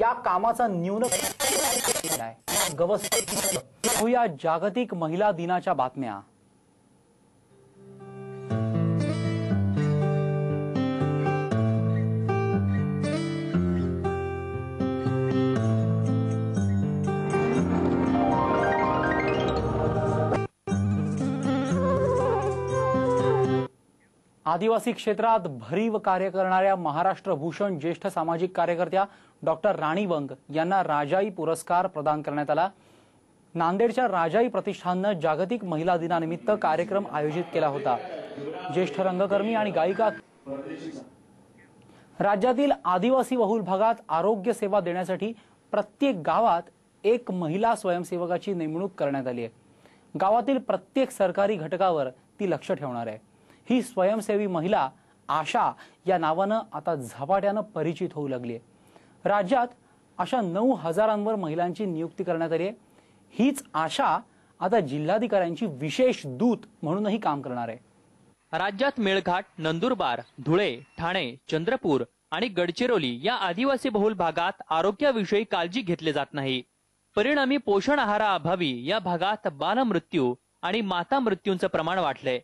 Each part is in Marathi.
या कामाचा न्यून गवस जागतिक महिला दिनाच्या बातम्या आदिवासी क्षेत्रात भरीव कार्य करणाऱ्या महाराष्ट्र भूषण ज्येष्ठ सामाजिक कार्यकर्त्या डॉक्टर राणी बंग यांना राजाई पुरस्कार प्रदान करण्यात आला नांदेडच्या राजाई प्रतिष्ठाननं जागतिक महिला दिनानिमित्त कार्यक्रम आयोजित केला होता ज्येष्ठ रंगकर्मी आणि गायिका राज्यातील आदिवासी बहुल भागात आरोग्य सेवा देण्यासाठी प्रत्येक गावात एक महिला स्वयंसेवकाची नेमणूक करण्यात आली आहे गावातील प्रत्येक सरकारी घटकावर ती लक्ष ठेवणार आहे ही स्वयंसेवी महिला आशा या नावानं आता झपाट्यानं परिचित होऊ लागली आहे राज्यात अशा नऊ हजारांवर महिलांची नियुक्ती करण्यात आली आहे हीच आशा आता जिल्हाधिकाऱ्यांची विशेष दूत म्हणूनही काम करणार आहे राज्यात मेळघाट नंदुरबार धुळे ठाणे चंद्रपूर आणि गडचिरोली या आदिवासी बहुल भागात आरोग्याविषयी काळजी घेतली जात नाही परिणामी पोषण आहाराअभावी या भागात बालमृत्यू आणि माता मृत्यूंचं प्रमाण वाढलंय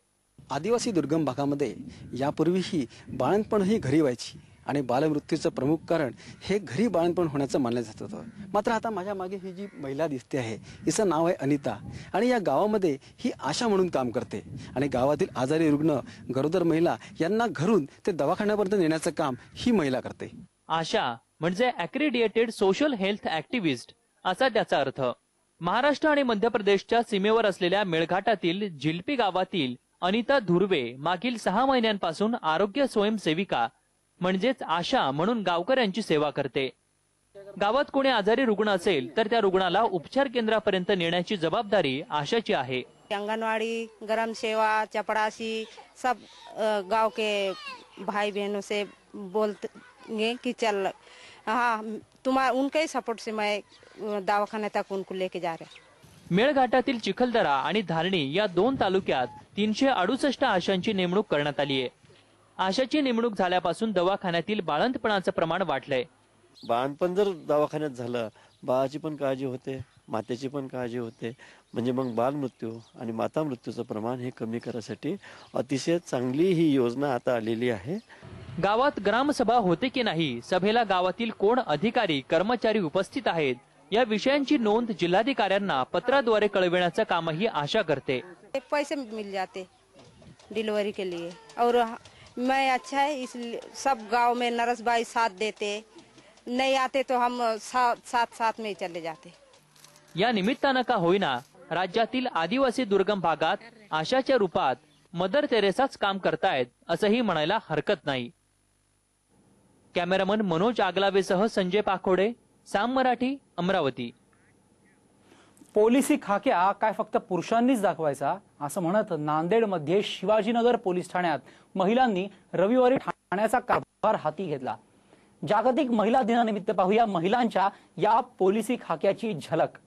आदिवासी दुर्गम भागामध्ये यापूर्वीही बाळणपणही घरी व्हायची आणि बालमृत्यूचं प्रमुख कारण हे घरी बाळणपण होण्याचं मानलं जात होतं मात्र आता माझ्या मागे ही जी महिला दिसते आहे हिचं नाव आहे अनिता आणि या गावामध्ये ही आशा म्हणून काम करते आणि गावातील आजारी रुग्ण गरोदर महिला यांना घरून ते दवाखान्यापर्यंत नेण्याचं काम ही महिला करते आशा म्हणजे अॅक्रिडिएटेड सोशल हेल्थ ऍक्टिव्हिस्ट असा त्याचा अर्थ महाराष्ट्र आणि मध्य प्रदेशच्या सीमेवर असलेल्या मेळघाटातील झिलपी गावातील अनिता धुर्वे मागील सहा महिन्यांपासून आरोग्य स्वयंसेविका म्हणजेच आशा म्हणून गावकऱ्यांची सेवा करते गावात कोणी आजारी रुग्ण असेल तर त्या रुग्णाला उपचार केंद्रापर्यंत नेण्याची जबाबदारी आशाची आहे अंगणवाडी गरम सेवा चपडाशी सब गाव के भाई बहनों से बोलते कि चल हा तुम्हा उनके सपोर्ट से मैं दवाखाने उनको लेके जा रहे मेळघाटातील चिखलदरा आणि धारणी या दोन तालुक्यात तीनशे अडुसष्ट आशांची नेमणूक करण्यात आली आहे आशाची नेमणूक झाल्यापासून दवाखान्यातील बाळंतपणाचं प्रमाण वाढलंय बाळंतपण जर दवाखान्यात झालं बाळाची पण काळजी होते मातेची पण काळजी होते म्हणजे मग बालमृत्यू आणि माता मृत्यूचं प्रमाण हे कमी करण्यासाठी अतिशय चांगली ही योजना आता आलेली आहे गावात ग्रामसभा होते की नाही सभेला गावातील कोण अधिकारी कर्मचारी उपस्थित आहेत या विषयांची नोंद जिल्हाधिकाऱ्यांना पत्राद्वारे कळविण्याचं कामही आशा करते पैसे मिल जाते डिलीवरी के लिए और मैं अच्छा है इसलिए सब गांव में नरस भाई साथ देते नहीं आते तो हम साथ साथ, साथ में चले जाते या निमित्तानं का होना राज्य आदिवासी दुर्गम भागात आशा रूपात मदर तेरेसाच काम करता है म्हणायला हरकत नहीं कॅमेरामन मनोज आगलावे सह संजय पाखोडे साम मराठी अमरावती पोलिसी खाक्या काय फक्त पुरुषांनीच दाखवायचा असं म्हणत नांदेडमध्ये शिवाजीनगर पोलीस ठाण्यात महिलांनी रविवारी ठाण्याचा कारभार हाती घेतला जागतिक महिला दिनानिमित्त पाहूया महिलांच्या या पोलिसी खाक्याची झलक